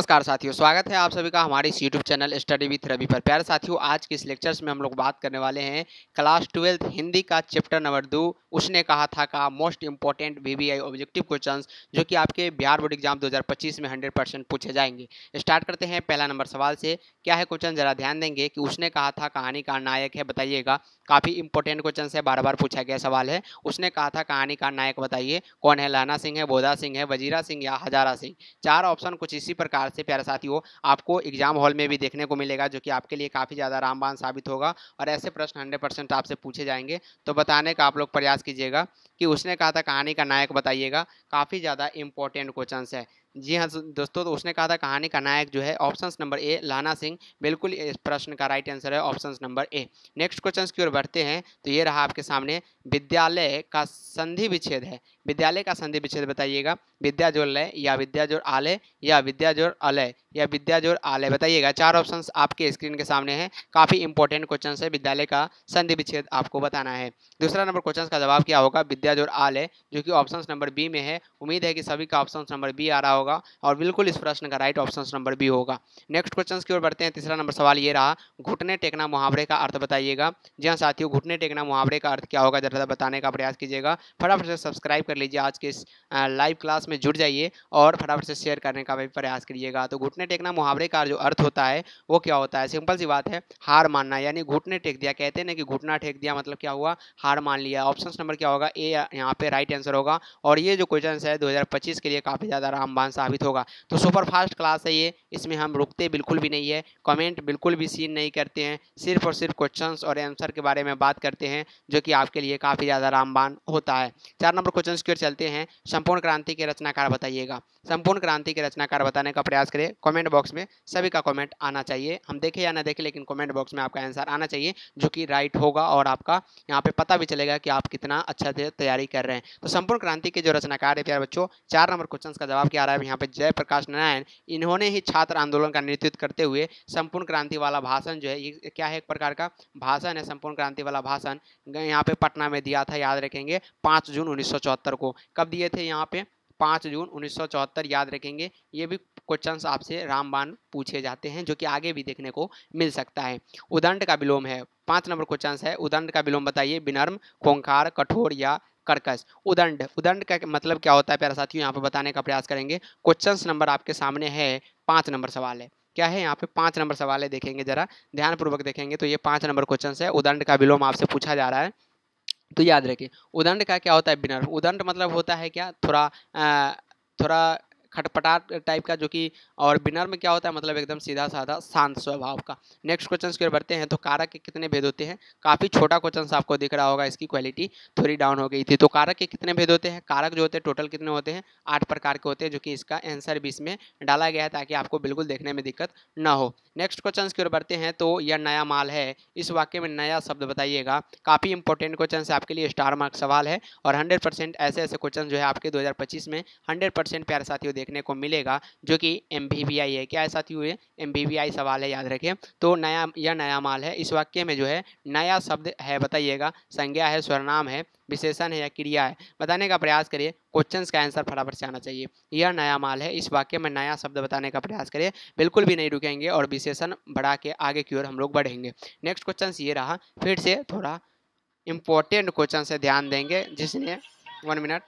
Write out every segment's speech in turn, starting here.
नमस्कार साथियों स्वागत है आप सभी का हमारे इस YouTube channel study with Ravi पर प्यारे साथियों आज के इस लेक्चर्स में हम लोग बात करने वाले हैं क्लास ट्वेल्थ हिंदी का चैप्टर नंबर दो उसने कहा था का most important VVI objective question जो कि आपके बिहार बोर्ड एग्जाम 2025 में 100 परसेंट पूछे जाएंगे स्टार्ट करते हैं पहला नंबर सवाल से क्या है क्वेश्चन जरा ध्यान देंगे कि उसने कहा था कहानी का नायक है बताइएगा काफ़ी इंपॉर्टेंट क्वेश्चन है बार बार पूछा गया सवाल है उसने कहा था कहानी का नायक बताइए कौन है लाना सिंह है बोधा सिंह है वजीरा सिंह या हजारा सिंह चार ऑप्शन कुछ इसी प्रकार प्यार से प्यारे हो आपको एग्जाम हॉल में भी देखने को मिलेगा जो कि आपके लिए काफ़ी ज़्यादा रामबान साबित होगा और ऐसे प्रश्न हंड्रेड आपसे पूछे जाएंगे तो बताने का आप लोग प्रयास कीजिएगा कि उसने कहा था कहानी का नायक बताइएगा काफ़ी ज़्यादा इंपॉर्टेंट क्वेश्चन है जी हाँ दोस्तों तो उसने कहा था कहानी का नायक जो है ऑप्शन नंबर ए लाना सिंह बिल्कुल इस प्रश्न का राइट आंसर है option number A next question की ओर बढ़ते हैं तो ये रहा आपके सामने विद्यालय का संधि विच्छेद है विद्यालय का संधि विच्छेद बताइएगा विद्याजोर लय या विद्याजोर आलय या विद्याजोर अलय या विद्याजोर आलय बताइएगा चार ऑप्शन आपके स्क्रीन के सामने हैं काफ़ी इंपॉर्टेंट क्वेश्चन है विद्यालय का संधि विच्छेद आपको बताना है दूसरा नंबर क्वेश्चन का जवाब क्या होगा विद्याजोर आलय जो कि ऑप्शन नंबर बी में है उम्मीद है कि सभी का ऑप्शन नंबर बी आ रहा होगा होगा और बिल्कुल इस प्रश्न का राइट ऑप्शन नंबर बी होगा नेक्स्ट क्वेश्चन की ओर बढ़ते हैं तीसरा नंबर सवाल ये रहा घुटने टेकना मुहावरे का अर्थ बताइएगा जी हाँ साथियों घुटने टेकना मुहावरे का अर्थ क्या होगा ज़रा बताने का प्रयास कीजिएगा फटाफट से सब्सक्राइब कर लीजिए आज के इस लाइव क्लास में जुड़ जाइए और फटाफट से शेयर करने का भी प्रयास करिएगा तो घुटने टेकना मुहावरे का जो अर्थ होता है वो क्या होता है सिंपल सी बात है हार मानना यानी घुटने टेक दिया कहते हैं ना कि घुटना टेक दिया मतलब क्या हुआ हार मान लिया ऑप्शन नंबर क्या होगा ए यहाँ पे राइट आंसर होगा और ये जो क्वेश्चन है 2025 के लिए काफ़ी ज़्यादा रामबान साबित होगा तो सुपर फास्ट क्लास है ये इसमें हम रुकते बिल्कुल भी नहीं है कमेंट बिल्कुल भी सीन नहीं करते हैं सिर्फ और सिर्फ क्वेश्चंस और आंसर के बारे में बात करते हैं जो कि आपके लिए काफ़ी ज़्यादा रामबान होता है चार नंबर क्वेश्चन की ओर चलते हैं संपूर्ण क्रांति के रचनाकार बताइएगा संपूर्ण क्रांति के रचनाकार बताने का प्रयास करें कॉमेंट बॉक्स में सभी का कॉमेंट आना चाहिए हम देखें या ना देखें लेकिन कॉमेंट बॉक्स में आपका आंसर आना चाहिए जो कि राइट होगा और आपका यहाँ पर पता भी चलेगा कि आप कितना अच्छा तैयारी कर रहे हैं तो संपूर्ण क्रांति के जो रचनाकार है प्यार बच्चों चार नंबर क्वेश्चन का जवाब क्या आ रहा है साहब यहाँ पे जयप्रकाश नारायण इन्होंने ही छात्र आंदोलन का नेतृत्व करते हुए संपूर्ण क्रांति वाला भाषण जो है ये क्या है एक प्रकार का भाषण है संपूर्ण क्रांति वाला भाषण यहाँ पे पटना में दिया था याद रखेंगे पाँच जून उन्नीस को कब दिए थे यहाँ पे पाँच जून उन्नीस याद रखेंगे ये भी क्वेश्चंस आपसे रामबान पूछे जाते हैं जो कि आगे भी देखने को मिल सकता है उदंड का विलोम है पाँच नंबर क्वेश्चन है उदंड का विलोम बताइए विनर्म खोंखार कठोर या कर्कश उदंड उदंड का मतलब क्या होता है प्यारा साथियों यहाँ पर बताने का प्रयास करेंगे क्वेश्चन नंबर आपके सामने है पाँच नंबर सवाल है क्या है यहाँ पे पाँच नंबर सवाल है देखेंगे जरा ध्यानपूर्वक देखेंगे तो ये पाँच नंबर क्वेश्चन है उदंड का विलोम आपसे पूछा जा रहा है तो याद रखिए उदंड का क्या होता है बिनर उदंड मतलब होता है क्या थोड़ा थोड़ा खटपटाट टाइप का जो कि और बिनर में क्या होता है मतलब एकदम सीधा साधा शांत स्वभाव का नेक्स्ट क्वेश्चन की ओर बढ़ते हैं तो कारक के कितने भेद होते हैं काफ़ी छोटा क्वेश्चन आपको दिख रहा होगा इसकी क्वालिटी थोड़ी डाउन हो गई थी तो कारक के कितने भेद होते हैं कारक जो होते हैं टोटल कितने होते हैं आठ प्रकार के होते हैं जो कि इसका आंसर भी इसमें डाला गया है ताकि आपको बिल्कुल देखने में दिक्कत ना हो नेक्स्ट क्वेश्चन की ओर बढ़ते हैं तो यह नया माल है इस वाक्य में नया शब्द बताइएगा काफ़ी इंपॉर्टेंट क्वेश्चन आपके लिए स्टार मार्क सवाल है और हंड्रेड ऐसे ऐसे क्वेश्चन जो है आपके दो में हंड्रेड प्यारे साथियों देखने को मिलेगा जो कि एम है क्या है साथियों ये एम सवाल है याद रखें तो नया यह नया माल है इस वाक्य में जो है नया शब्द है बताइएगा संज्ञा है स्वरनाम है विशेषण है या क्रिया है बताने का प्रयास करिए क्वेश्चन का आंसर फटाफट से आना चाहिए यह नया माल है इस वाक्य में नया शब्द बताने का प्रयास करिए बिल्कुल भी नहीं रुकेंगे और विशेषण बढ़ा के आगे की ओर हम लोग बढ़ेंगे नेक्स्ट क्वेश्चन ये रहा फिर से थोड़ा इम्पोर्टेंट क्वेश्चन से ध्यान देंगे जिसने वन मिनट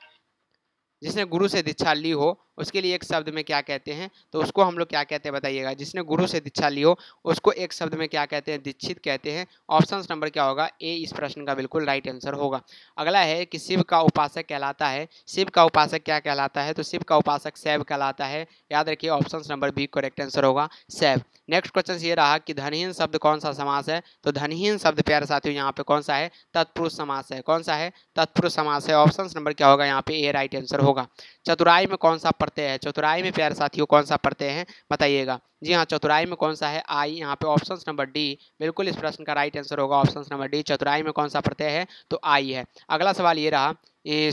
जिसने गुरु से दीक्षा ली हो उसके लिए एक शब्द में क्या कहते हैं तो उसको हम लोग क्या कहते हैं बताइएगा जिसने गुरु से दीक्षा ली हो उसको एक शब्द में क्या कहते हैं दीक्षित कहते हैं ऑप्शन नंबर क्या होगा ए इस प्रश्न का बिल्कुल राइट आंसर होगा अगला है कि शिव का उपासक कहलाता है शिव का उपासक क्या कहलाता है तो शिव का उपासक शैव कहलाता है याद रखिए option number B correct answer होगा शैव नेक्स्ट क्वेश्चन ये रहा कि धनहीन शब्द कौन सा समास है तो धनहीन शब्द प्यारे साथियों यहाँ पे कौन सा है तत्पुरुष समास है कौन सा है तत्पुरुष समास है ऑप्शन नंबर क्या होगा यहाँ पे ए राइट आंसर होगा चतुराई में कौन सा पढ़ते हैं चतुराई में प्यारे साथियों कौन सा पढ़ते हैं बताइएगा जी हाँ चतुराई में कौन सा है आई यहाँ पे ऑप्शन नंबर डी बिल्कुल इस प्रश्न का राइट आंसर होगा ऑप्शन नंबर डी चतुराई में कौन सा पढ़ते हैं तो आई है अगला सवाल ये रहा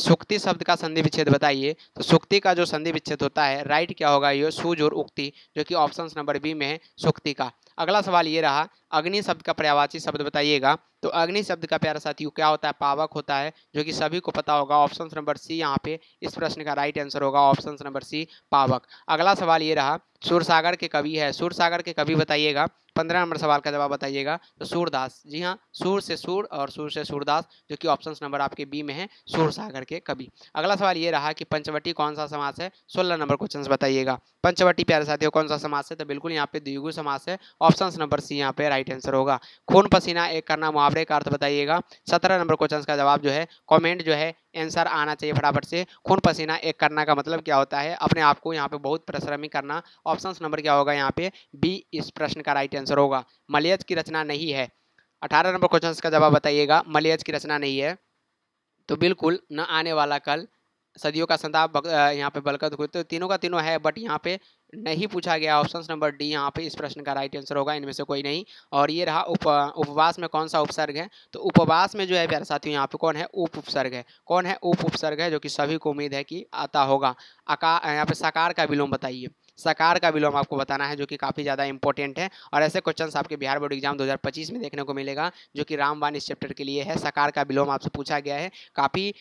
सुक्ति शब्द का संधि विच्छेद बताइए तो सुक्ति का जो संधि विच्छेद होता है राइट क्या होगा ये सूज और उक्ति जो कि ऑप्शन नंबर बी में है सुक्ति का अगला सवाल ये रहा अग्नि शब्द का पर्यावाची शब्द बताइएगा तो अग्नि शब्द का प्यारा साथियों क्या होता है पावक होता है जो कि सभी को पता होगा ऑप्शन नंबर सी यहाँ पे इस प्रश्न का राइट आंसर होगा ऑप्शन नंबर सी पावक अगला सवाल ये रहा सागर के कवि है सागर के कवि बताइएगा पंद्रह नंबर सवाल का जवाब बताइएगा तो सूरदास जी हाँ सूर से सूर और सूर से सूरदास जो कि ऑप्शन नंबर आपके बी में है सूर सागर के कवि अगला सवाल ये रहा कि पंचवटी कौन सा समास है सोलह नंबर क्वेश्चन बताइएगा पंचवटी प्यारे साथियों कौन सा समास है तो बिल्कुल यहाँ पे द्विगु समास है ऑप्शन नंबर सी यहाँ पे राइट आंसर होगा खून पसीना एक करना मुहावरे का अर्थ बताइएगा सत्रह नंबर क्वेश्चन का जवाब जो है कॉमेंट जो है आंसर आना चाहिए फटाफट से खून पसीना एक करना का मतलब क्या होता है अपने आप को यहाँ पे बहुत परिश्रमी करना ऑप्शन नंबर क्या होगा यहाँ पे बी इस प्रश्न का राइट आंसर होगा मलयज की रचना नहीं है अठारह नंबर क्वेश्चन का जवाब बताइएगा मलयज की रचना नहीं है तो बिल्कुल न आने वाला कल सदियों का संताप यहाँ पे बलकत तो तीनों का तीनों है बट यहाँ पे नहीं पूछा गया ऑप्शन नंबर डी यहाँ पे इस प्रश्न का राइट आंसर होगा इनमें से कोई नहीं और ये रहा उप उपवास में कौन सा उपसर्ग है तो उपवास में जो है प्यारे साथियों यहाँ पे कौन है उप उपसर्ग है कौन है उप उपसर्ग है जो कि सभी को उम्मीद है कि आता होगा आका यहाँ पे साकार का विलोम बताइए साकार का विलोम आपको बताना है जो कि काफ़ी ज़्यादा इंपॉर्टेंट है और ऐसे क्वेश्चन आपके बिहार बोर्ड एग्जाम 2025 में देखने को मिलेगा जो कि रामबान इस चैप्टर के लिए है साकार का विलोम आपसे पूछा गया है काफ़ी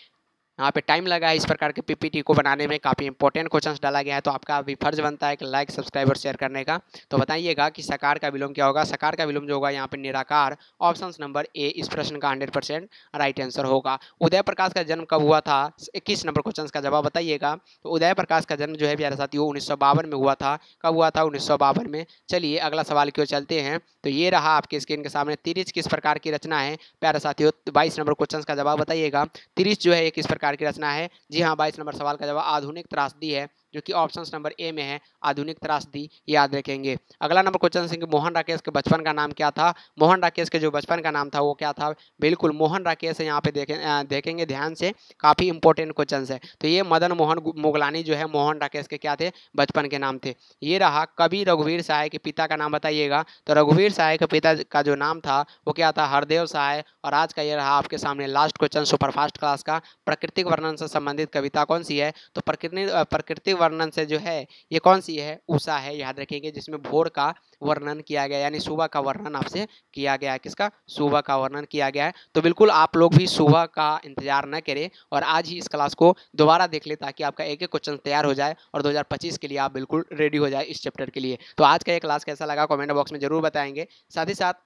यहाँ पे टाइम लगा है इस प्रकार के पीपीटी को बनाने में काफ़ी इंपॉर्टेंट क्वेश्चन डाला गया है तो आपका अभी फर्ज बनता है कि लाइक सब्सक्राइब और शेयर करने का तो बताइएगा कि सकार का विलोम क्या होगा सकार का विलोम जो होगा यहाँ पे निराकार ऑप्शन नंबर ए इस प्रश्न का हंड्रेड परसेंट राइट आंसर होगा उदय प्रकाश का जन्म कब हुआ था इक्कीस नंबर क्वेश्चन का जवाब बताइएगा तो उदय प्रकाश का जन्म जो है प्यारे वो उन्नीस में हुआ था कब हुआ था उन्नीस में चलिए अगला सवाल की चलते हैं तो ये रहा आपके स्क्रीन के सामने तिरिज किस प्रकार की रचना है प्यारे साथियों बाईस नंबर क्वेश्चन का जवाब बताइएगा तिरिज जो है किस प्रकार प्रकार की रचना है जी हाँ बाईस नंबर सवाल का जवाब आधुनिक त्रासदी है जो कि ऑप्शन नंबर ए में है आधुनिक त्रासदी याद रखेंगे अगला नंबर क्वेश्चन है कि मोहन राकेश के बचपन का नाम क्या था मोहन राकेश के जो बचपन का नाम था वो क्या था बिल्कुल मोहन राकेश यहाँ पे देखें देखेंगे ध्यान से काफ़ी इंपॉर्टेंट क्वेश्चन है तो ये मदन मोहन मुगलानी जो है मोहन राकेश के क्या थे बचपन के नाम थे ये रहा कभी रघुवीर सहाय के पिता का नाम बताइएगा तो रघुवीर सहाय के पिता का जो नाम था वो क्या था हरदेव सहाय और आज का ये रहा आपके सामने लास्ट क्वेश्चन सुपरफास्ट क्लास का प्राकृतिक वर्णन से संबंधित कविता कौन सी है तो प्रकृति प्रकृतिक वर्णन से जो है ये कौन सी है उषा है याद रखेंगे जिसमें भोर का वर्णन किया गया यानी सुबह का वर्णन आपसे किया गया है किसका सुबह का वर्णन किया गया है तो बिल्कुल आप लोग भी सुबह का इंतजार न करें और आज ही इस क्लास को दोबारा देख ले ताकि आपका एक एक क्वेश्चन तैयार हो जाए और दो के लिए आप बिल्कुल रेडी हो जाए इस चैप्टर के लिए तो आज का ये क्लास कैसा लगा कॉमेंट बॉक्स में जरूर बताएंगे साथ ही साथ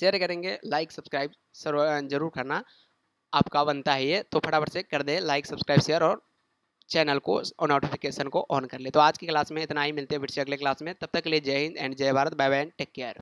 शेयर करेंगे लाइक सब्सक्राइब जरूर करना आपका बनता है ये तो फटाफट से कर दे लाइक सब्सक्राइब शेयर और चैनल को और नोटिफिकेशन को ऑन कर ले तो आज की क्लास में इतना ही मिलते हैं फिर से अगले क्लास में तब तक के लिए जय हिंद एंड जय Bharat bye bye and take care